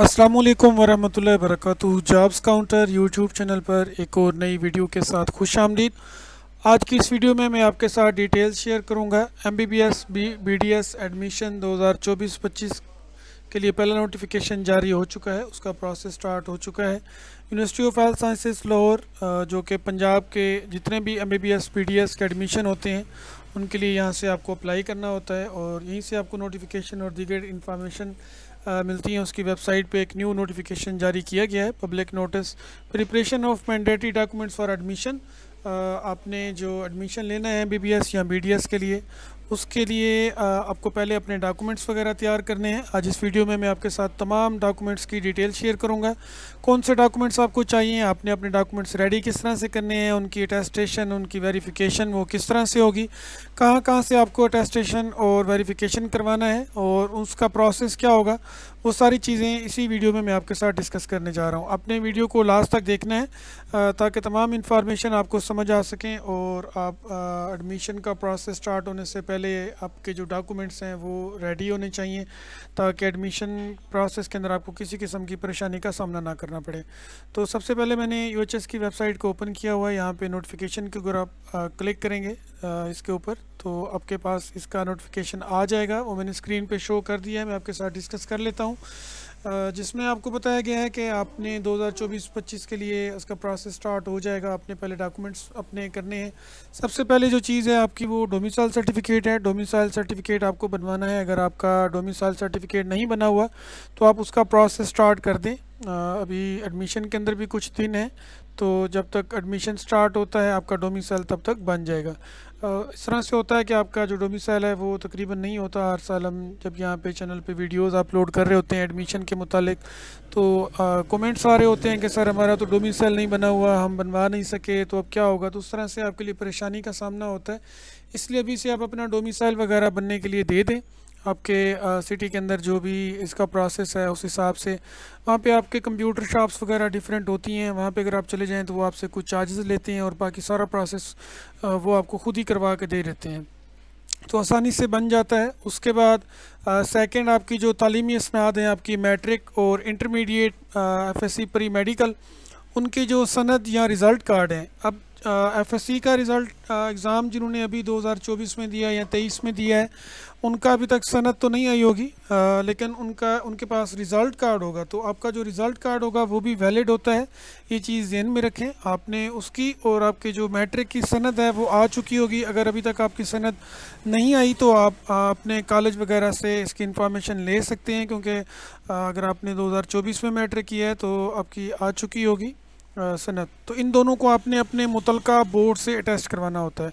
अस्सलाम वालेकुम वरहमतुल्लाहि जॉब्स काउंटर यूट्यूब चैनल पर एक और नई वीडियो के साथ खुश आमदीद आज की इस वीडियो में मैं आपके साथ डिटेल शेयर करूंगा M B B S B D D एस एडमिशन चौबीस पच्चीस के लिए पहला नोटिफिकेशन जारी हो चुका है उसका प्रोसेस स्टार्ट हो चुका है University of Health Sciences Lahore जो कि पंजाब के जितने भी M B B S B D S के एडमिशन होते हैं उनके लिए यहाँ से आपको अप्लाई करना होता है और यहीं से आपको नोटिफिकेशन और दीगर इन्फॉर्मेशन मिलती हैं उसकी वेबसाइट पे एक न्यू नोटिफिकेशन जारी किया गया है public notice preparation of mandatory documents for admission आपने जो एडमिशन लेना है बी या बी के लिए उसके लिए आपको पहले अपने डॉक्यूमेंट्स वगैरह तैयार करने हैं आज इस वीडियो में मैं आपके साथ तमाम डॉक्यूमेंट्स की डिटेल शेयर करूंगा कौन से डॉक्यूमेंट्स आपको चाहिए आपने अपने डॉक्यूमेंट्स रेडी किस तरह से करने हैं उनकी अटेस्टेशन उनकी वेरिफिकेशन वो किस तरह से होगी कहाँ कहाँ से आपको अटेस्टेशन और वेरीफिकेशन करवाना है और उसका प्रोसेस क्या होगा वो सारी चीज़ें इसी वीडियो में मैं आपके साथ डिस्कस करने जा रहा हूँ अपने वीडियो को लास्ट तक देखना है ताकि तमाम इन्फॉर्मेशन आपको समझ आ सकें और आप एडमिशन का प्रोसेस स्टार्ट होने से पहले पहले आपके जो डॉक्यूमेंट्स हैं वो रेडी होने चाहिए ताकि एडमिशन प्रोसेस के अंदर आपको किसी किस्म की परेशानी का सामना ना करना पड़े तो सबसे पहले मैंने यू की वेबसाइट को ओपन किया हुआ है यहाँ पर नोटिफिकेशन के अगर आप क्लिक करेंगे आ, इसके ऊपर तो आपके पास इसका नोटिफिकेशन आ जाएगा वो मैंने स्क्रीन पर शो कर दिया है मैं आपके साथ डिस्कस कर लेता हूँ जिसमें आपको बताया गया है कि आपने 2024-25 के लिए उसका प्रोसेस स्टार्ट हो जाएगा आपने पहले डॉक्यूमेंट्स अपने करने हैं सबसे पहले जो चीज़ है आपकी वो डोमिसाइल सर्टिफिकेट है डोमिसाइल सर्टिफिकेट आपको बनवाना है अगर आपका डोमिसाइल सर्टिफिकेट नहीं बना हुआ तो आप उसका प्रोसेस स्टार्ट कर दें अभी एडमिशन के अंदर भी कुछ दिन है तो जब तक एडमिशन स्टार्ट होता है आपका डोमिसाइल तब तक बन जाएगा इस तरह से होता है कि आपका जो डोमिसाइल है वो तकरीबन नहीं होता हर साल हम जब यहाँ पे चैनल पे वीडियोस अपलोड कर रहे होते हैं एडमिशन के मुतालिक तो कमेंट्स आ रहे होते हैं कि सर हमारा तो डोमिसाइल नहीं बना हुआ हम बनवा नहीं सके तो अब क्या होगा तो उस तरह से आपके लिए परेशानी का सामना होता है इसलिए अभी से आप अपना डोमिसाइल वगैरह बनने के लिए दे दें आपके सिटी के अंदर जो भी इसका प्रोसेस है उस हिसाब से वहाँ पे आपके कंप्यूटर शॉप्स वगैरह डिफरेंट होती हैं वहाँ पे अगर आप चले जाएँ तो वो आपसे कुछ चार्जेस लेते हैं और बाकी सारा प्रोसेस वो आपको ख़ुद ही करवा के दे देते हैं तो आसानी से बन जाता है उसके बाद सेकंड आपकी जो तलीमी इसनाद हैं आपकी मैट्रिक और intermediate F S C pre medical उनके जो सनद या रिज़ल्ट कार्ड हैं अब एफ एस सी का रिज़ल्ट एग्ज़ाम जिन्होंने अभी 2024 में दिया या 23 में दिया है उनका अभी तक सनत तो नहीं आई होगी लेकिन उनका उनके पास रिज़ल्ट कार्ड होगा तो आपका जो रिज़ल्ट कार्ड होगा वो भी वैलिड होता है ये चीज़ जहन में रखें आपने उसकी और आपके जो मैट्रिक की सनद है वो आ चुकी होगी अगर अभी तक आपकी सनद नहीं आई तो आप अपने कॉलेज वगैरह से इसकी इन्फॉर्मेशन ले सकते हैं क्योंकि अगर आपने दो में मैट्रिक किया है तो आपकी आ चुकी होगी सनत तो इन दोनों को आपने अपने मुतलका बोर्ड से अटैच करवाना होता है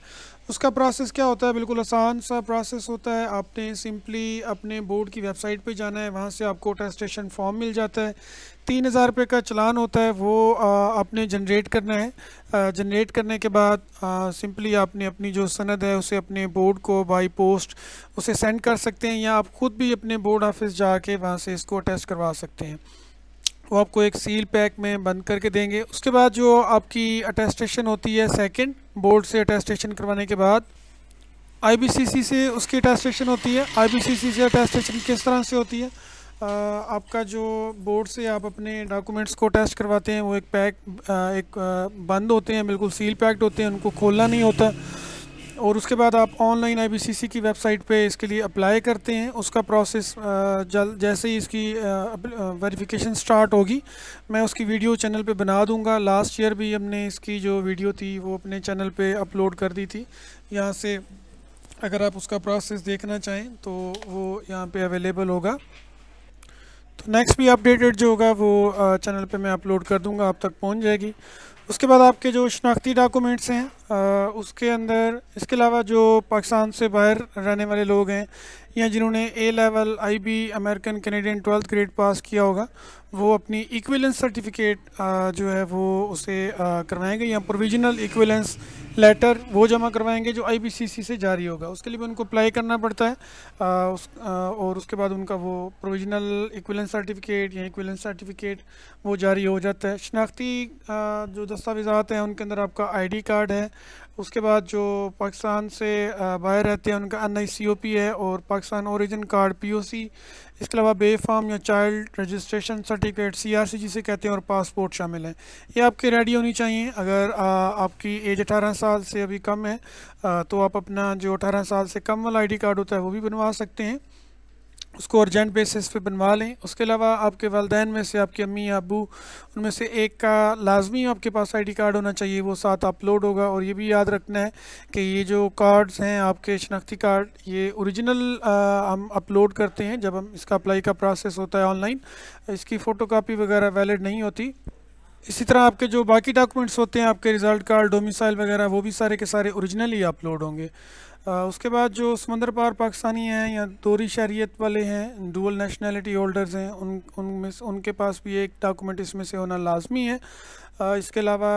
उसका प्रोसेस क्या होता है बिल्कुल आसान सा प्रोसेस होता है आपने सिंपली अपने बोर्ड की वेबसाइट पे जाना है वहाँ से आपको अटेस्टेशन फॉर्म मिल जाता है तीन हज़ार रुपये का चलान होता है वो आ, आपने जनरेट करना है जनरेट करने के बाद सिंपली आपने अपनी जो सनद है उसे अपने बोर्ड को बाई पोस्ट उसे सेंड कर सकते हैं या आप ख़ुद भी अपने बोर्ड ऑफिस जाके वहाँ से इसको अटेस्ट करवा सकते हैं वो आपको एक सील पैक में बंद करके देंगे उसके बाद जो आपकी अटेस्टेशन होती है सेकंड बोर्ड से अटेस्टेशन करवाने के बाद आईबीसीसी से उसकी अटेस्टेशन होती है आईबीसीसी से अटेस्टेशन किस तरह से होती है आ, आपका जो बोर्ड से आप अपने डॉक्यूमेंट्स को टेस्ट करवाते हैं वो एक पैक एक बंद होते हैं बिल्कुल सील पैक्ड होते हैं उनको खोलना नहीं होता और उसके बाद आप ऑनलाइन आई की वेबसाइट पे इसके लिए अप्लाई करते हैं उसका प्रोसेस जल जैसे ही इसकी वेरिफिकेशन स्टार्ट होगी मैं उसकी वीडियो चैनल पे बना दूंगा लास्ट ईयर भी हमने इसकी जो वीडियो थी वो अपने चैनल पे अपलोड कर दी थी यहाँ से अगर आप उसका प्रोसेस देखना चाहें तो वो यहाँ पर अवेलेबल होगा तो नेक्स्ट भी अपडेटेड जो होगा वो चैनल पर मैं अपलोड कर दूँगा आप तक पहुँच जाएगी उसके बाद आपके जो शनाख्ती डॉक्यूमेंट्स हैं आ, उसके अंदर इसके अलावा जो पाकिस्तान से बाहर रहने वाले लोग हैं या जिन्होंने A level I B American Canadian twelfth grade pass किया होगा वो अपनी इक्विलेंस सर्टिफिकेट जो है वो उसे करवाएंगे या प्रोविजनल इक्विलेंस लेटर वो जमा करवाएंगे जो आईबीसीसी से जारी होगा उसके लिए भी उनको अप्लाई करना पड़ता है आ, उस, आ, और उसके बाद उनका वो प्रोविजनल इक्विलेंस सर्टिफिकेट या इक्विलेंस सर्टिफिकेट वो जारी हो जाता है शनाख्ती जो दस्तावेज़ात हैं उनके अंदर आपका आईडी कार्ड है उसके बाद जो पाकिस्तान से बाहर रहते हैं उनका एन आई सी ओ पी है और Pakistan origin card P O C इसके अलावा बे फॉर्म या child registration certificate C R C जिसे कहते हैं और पासपोर्ट शामिल है ये आपके रेडी होनी चाहिए अगर आ, आपकी एज अठारह साल से अभी कम है आ, तो आप अपना जो अठारह साल से कम वाला आई डी कार्ड होता है वो भी बनवा सकते हैं उसको अर्जेंट बेसिस पे बनवा लें उसके अलावा आपके वालदेन में से आपके अम्मी या अबू उनमें से एक का लाजमी आपके पास आईडी कार्ड होना चाहिए वो साथ अपलोड होगा और ये भी याद रखना है कि ये जो कार्ड्स हैं आपके शनाख्ती कार्ड ये ओरिजिनल हम अपलोड करते हैं जब हम इसका अप्लाई का प्रोसेस होता है ऑनलाइन इसकी कापी वगैरह वैलिड नहीं होती इसी तरह आपके जो बाकी डॉक्यूमेंट्स होते हैं आपके रिज़ल्ट कार्ड डोमिसाइल वगैरह वो भी सारे के सारे औरिजिनल ही अपलोड होंगे उसके बाद जो समंदर पार पाकिस्तानी हैं या दोहरी शहरीत वाले हैं डूबल नेशनैलिटी होल्डर्स हैं उन उनमें उनके पास भी एक डॉक्यूमेंट इसमें से होना लाजमी है इसके अलावा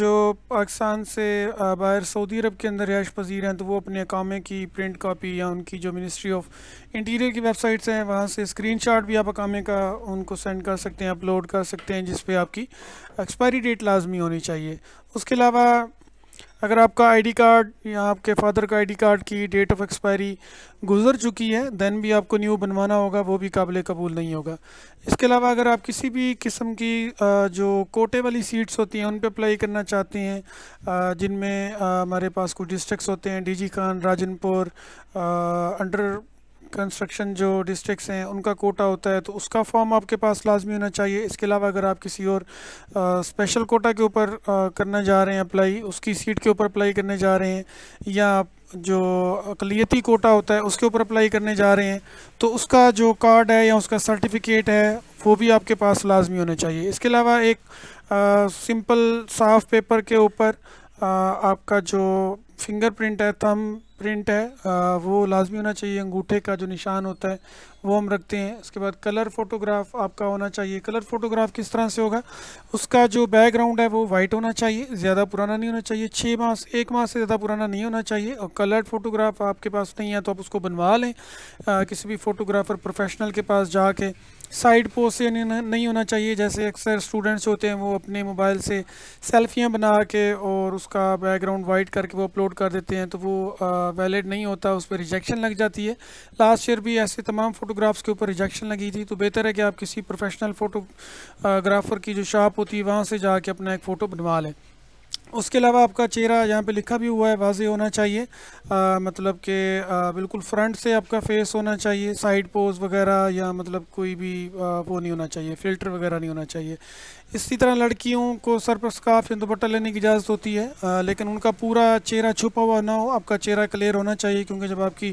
जो पाकिस्तान से बाहर सऊदी अरब के अंदर रिहाइश पजीर हैं तो वो अपने अकामे की प्रिंट कापी या उनकी जो मिनिस्ट्री ऑफ इंटीरियर की वेबसाइट्स हैं वहाँ से शाट भी आप अकामे का उनको सेंड कर सकते हैं अपलोड कर सकते हैं जिस पर आपकी एक्सपायरी डेट लाजमी होनी चाहिए उसके अलावा अगर आपका आईडी कार्ड या आपके फादर का आईडी कार्ड की डेट ऑफ एक्सपायरी गुजर चुकी है देन भी आपको न्यू बनवाना होगा वो भी काबिल कबूल नहीं होगा इसके अलावा अगर आप किसी भी किस्म की जो कोटे वाली सीट्स होती हैं उन पर अप्लाई करना चाहते हैं जिनमें हमारे पास कुछ डिस्ट्रिक्स होते हैं D G Khan Rajanpur under construction जो डिस्ट्रिक्स हैं उनका कोटा होता है तो उसका फॉर्म आपके पास लाजमी होना चाहिए इसके अलावा अगर आप किसी और आ, स्पेशल कोटा के ऊपर करना जा रहे हैं अप्लाई उसकी सीट के ऊपर अप्लाई करने जा रहे हैं या जो अकलीती कोटा होता है उसके ऊपर अप्लाई करने जा रहे हैं तो उसका जो कार्ड है या उसका सर्टिफिकेट है वो भी आपके पास लाजमी होना चाहिए इसके अलावा एक सिंपल साफ पेपर के ऊपर आपका जो फिंगर प्रिंट है थम प्रिंट है आ, वो लाजमी होना चाहिए अंगूठे का जो निशान होता है वो हम रखते हैं उसके बाद कलर फ़ोटोग्राफ आपका होना चाहिए कलर फ़ोटोग्राफ किस तरह से होगा उसका जो बैकग्राउंड है वो वाइट होना चाहिए ज़्यादा पुराना नहीं होना चाहिए छः माह एक माह से ज़्यादा पुराना नहीं होना चाहिए और कलर फ़ोटोग्राफ आपके पास नहीं है तो आप उसको बनवा लें आ, किसी भी फ़ोटोग्राफ़र प्रोफेशनल के पास जाके साइड पोस्ट से नहीं होना चाहिए जैसे अक्सर स्टूडेंट्स होते हैं वो अपने मोबाइल से सेल्फियाँ बना के और उसका बैकग्राउंड वाइट करके वो अपलोड कर देते हैं तो वो वैलिड नहीं होता उस पर रिजेक्शन लग जाती है लास्ट ईयर भी ऐसे तमाम फ़ोटोग्राफ्स के ऊपर रिजेक्शन लगी थी तो बेहतर है कि आप किसी प्रोफेशनल फ़ोटोग्राफ़र की जो शॉप होती है वहाँ से जाके अपना एक फ़ोटो बनवा लें उसके अलावा आपका चेहरा यहाँ पे लिखा भी हुआ है वाजे होना चाहिए आ, मतलब कि बिल्कुल फ्रंट से आपका फेस होना चाहिए साइड पोज वगैरह या मतलब कोई भी आ, वो नहीं होना चाहिए फिल्टर वगैरह नहीं होना चाहिए इसी तरह लड़कियों को सर पर स्काफ या दुपट्टा लेने की इजाज़त होती है आ, लेकिन उनका पूरा चेहरा छुपा हुआ ना हो आपका चेहरा क्लियर होना चाहिए क्योंकि जब आपकी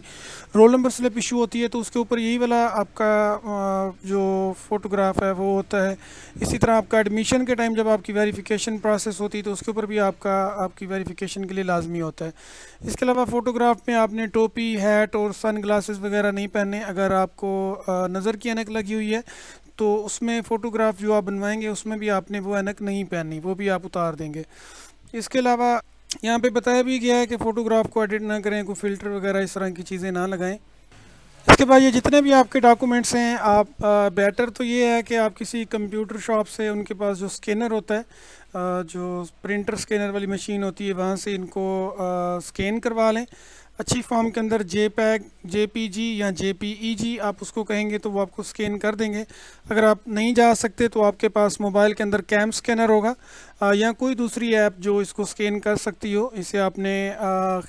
रोल नंबर स्लिप इशू होती है तो उसके ऊपर यही वाला आपका आ, जो फोटोग्राफ है वो होता है इसी तरह आपका एडमिशन के टाइम जब आपकी वेरीफिकेशन प्रोसेस होती है तो उसके ऊपर भी आपका आपकी वेरीफिकेशन के लिए लाजमी होता है इसके अलावा फ़ोटोग्राफ में आपने टोपी हैट और सन ग्लासेस वगैरह नहीं पहने अगर आपको नज़र की अनक लगी हुई है तो उसमें फ़ोटोग्राफ जो आप बनवाएंगे उसमें भी आपने वो एनक नहीं पहननी वो भी आप उतार देंगे इसके अलावा यहाँ पे बताया भी गया है कि फ़ोटोग्राफ को एडिट ना करें कोई फ़िल्टर वगैरह इस तरह की चीज़ें ना लगाएं इसके बाद ये जितने भी आपके डॉक्यूमेंट्स हैं आप आ, बेटर तो ये है कि आप किसी कंप्यूटर शॉप से उनके पास जो स्कैनर होता है आ, जो प्रिंटर स्कैनर वाली मशीन होती है वहाँ से इनको स्कैन करवा लें अच्छी फॉर्म के अंदर जे पैग जे पी जी या जे पी ई जी आप उसको कहेंगे तो वो आपको स्कैन कर देंगे अगर आप नहीं जा सकते तो आपके पास मोबाइल के अंदर कैम स्कैनर होगा या कोई दूसरी ऐप जो इसको स्कैन कर सकती हो इसे आपने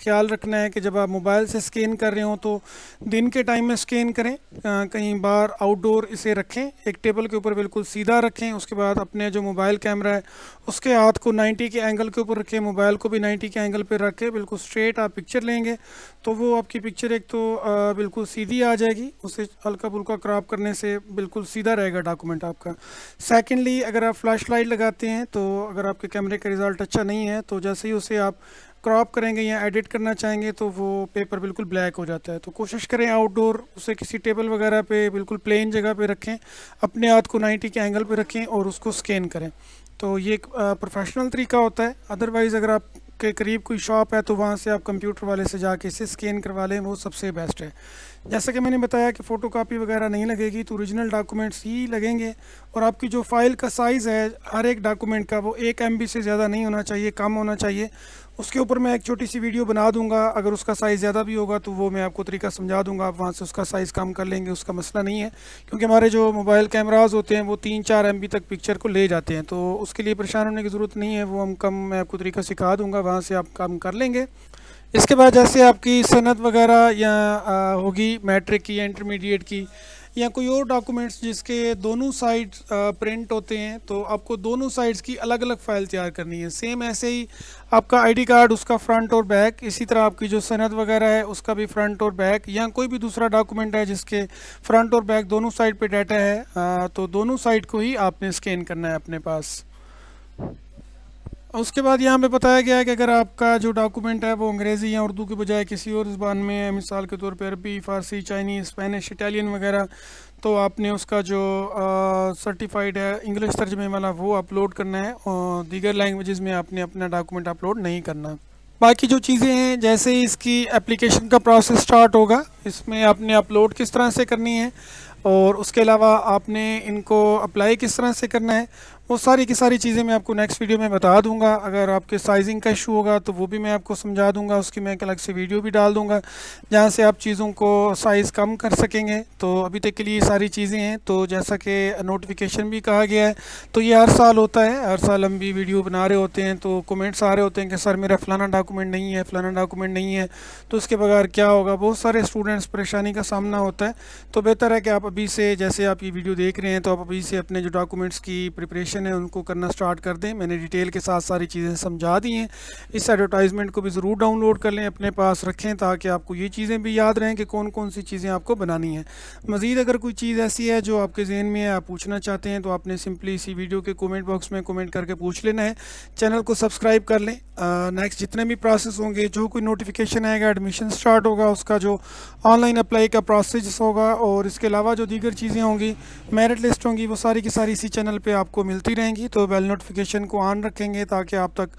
ख्याल रखना है कि जब आप मोबाइल से स्कैन कर रहे हो तो दिन के टाइम में स्कैन करें कहीं बाहर आउटडोर इसे रखें एक टेबल के ऊपर बिल्कुल सीधा रखें उसके बाद अपने जो मोबाइल कैमरा है उसके हाथ को 90 के एंगल के ऊपर रखें मोबाइल को भी 90 के एंगल पर रख के बिल्कुल स्ट्रेट आप पिक्चर लेंगे तो वो आपकी पिक्चर एक तो बिल्कुल सीधी आ जाएगी उसे हल्का फुल्का क्रॉप करने से बिल्कुल सीधा रहेगा डॉक्यूमेंट आपका सेकेंडली अगर आप फ्लैश लगाते हैं तो अगर आपके कैमरे का रिज़ल्ट अच्छा नहीं है तो जैसे ही उसे आप क्रॉप करेंगे या एडिट करना चाहेंगे तो वो पेपर बिल्कुल ब्लैक हो जाता है तो कोशिश करें आउटडोर उसे किसी टेबल वगैरह पे बिल्कुल प्लेन जगह पे रखें अपने हाथ को 90 के एंगल पे रखें और उसको स्कैन करें तो ये एक प्रोफेशनल तरीका होता है अदरवाइज़ अगर आप के करीब कोई शॉप है तो वहाँ से आप कंप्यूटर वाले से जाके इसे स्कैन करवा लें वो सबसे बेस्ट है जैसा कि मैंने बताया कि फ़ोटो कापी वगैरह नहीं लगेगी तो ओरिजिनल डॉक्यूमेंट्स ही लगेंगे और आपकी जो फ़ाइल का साइज़ है हर एक डॉक्यूमेंट का वो एक एम से ज़्यादा नहीं होना चाहिए कम होना चाहिए उसके ऊपर मैं एक छोटी सी वीडियो बना दूंगा अगर उसका साइज़ ज़्यादा भी होगा तो वो मैं आपको तरीका समझा दूंगा आप वहाँ से उसका साइज़ कम कर लेंगे उसका मसला नहीं है क्योंकि हमारे जो मोबाइल कैमराज होते हैं वो तीन चार एम तक पिक्चर को ले जाते हैं तो उसके लिए परेशान होने की ज़रूरत नहीं है वो हम कम मैं आपको तरीका सिखा दूँगा वहाँ से आप काम कर लेंगे इसके बाद जैसे आपकी सनत वगैरह या होगी मैट्रिक की या इंटरमीडिएट की या कोई और डॉक्यूमेंट्स जिसके दोनों साइड प्रिंट होते हैं तो आपको दोनों साइड्स की अलग अलग फ़ाइल तैयार करनी है सेम ऐसे ही आपका आईडी कार्ड उसका फ्रंट और बैक इसी तरह आपकी जो सनद वगैरह है उसका भी फ्रंट और बैक या कोई भी दूसरा डॉक्यूमेंट है जिसके फ्रंट और बैक दोनों साइड पर डाटा है आ, तो दोनों साइड को ही आपने स्कैन करना है अपने पास उसके बाद यहाँ पे बताया गया है कि अगर आपका जो डॉक्यूमेंट है वो अंग्रेज़ी या उर्दू के बजाय किसी और ज़बान में है मिसाल के तौर पर अरबी फ़ारसी चाइनीज़ स्पेनिश इटालियन वगैरह तो आपने उसका जो सर्टिफाइड है इंग्लिश तर्जमे वाला वो अपलोड करना है और दीगर लैंग्वेज़ में आपने अपना डॉक्यूमेंट अपलोड नहीं करना बाकी जो चीज़ें हैं जैसे ही इसकी एप्लीकेशन का प्रोसेस स्टार्ट होगा इसमें आपने अपलोड किस तरह से करनी है और उसके अलावा आपने इनको अप्लाई किस तरह से करना है वो सारी की सारी चीज़ें मैं आपको नेक्स्ट वीडियो में बता दूंगा अगर आपके साइजिंग का इशू होगा तो वो भी मैं आपको समझा दूंगा उसकी मैं एक अलग से वीडियो भी डाल दूंगा जहाँ से आप चीज़ों को साइज़ कम कर सकेंगे तो अभी तक के लिए सारी चीज़ें हैं तो जैसा कि नोटिफिकेशन भी कहा गया है तो ये हर साल होता है हर साल हम भी वीडियो बना रहे होते हैं तो कमेंट्स आ रहे होते हैं कि सर मेरा फ़लाना डॉक्यूमेंट नहीं है फ़लाना डॉक्यूमेंट नहीं है तो उसके बगैर क्या होगा बहुत सारे स्टूडेंट्स परेशानी का सामना होता है तो बेहतर है कि आप अभी से जैसे आप ये वीडियो देख रहे हैं तो आप अभी से अपने जो डॉक्यूमेंट्स की प्रिपरेशन एडवर्टाइजेशन है उनको करना स्टार्ट कर दें मैंने डिटेल के साथ सारी चीज़ें समझा दी हैं इस एडवर्टाइजमेंट को भी ज़रूर डाउनलोड कर लें अपने पास रखें ताकि आपको ये चीज़ें भी याद रहें कि कौन कौन सी चीज़ें आपको बनानी हैं मज़ीद अगर कोई चीज़ ऐसी है जो आपके जहन में है आप पूछना चाहते हैं तो आपने सिंपली इसी वीडियो के कॉमेंट बॉक्स में कॉमेंट करके पूछ लेना है चैनल को सब्सक्राइब कर लें नेक्स्ट जितने भी प्रोसेस होंगे जो कोई नोटिफिकेशन आएगा एडमिशन स्टार्ट होगा उसका जो ऑनलाइन अप्लाई का प्रोसेस होगा और इसके अलावा जो दीगर चीज़ें होंगी मेरिट लिस्ट होंगी वो सारी की सारी इसी चैनल पर आपको मिलती होती रहेंगी तो बेल नोटिफिकेशन को ऑन रखेंगे ताकि आप तक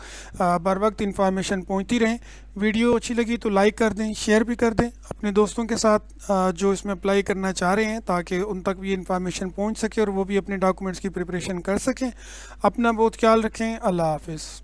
बर वक्त इन्फॉर्मेशन पहुँचती रहें वीडियो अच्छी लगी तो लाइक कर दें शेयर भी कर दें अपने दोस्तों के साथ जो इसमें अप्लाई करना चाह रहे हैं ताकि उन तक भी इन्फॉर्मेशन पहुँच सके और वो भी अपने डॉक्यूमेंट्स की प्रिपरेशन कर सकें अपना बहुत ख्याल रखें अल्लाह हाफिज़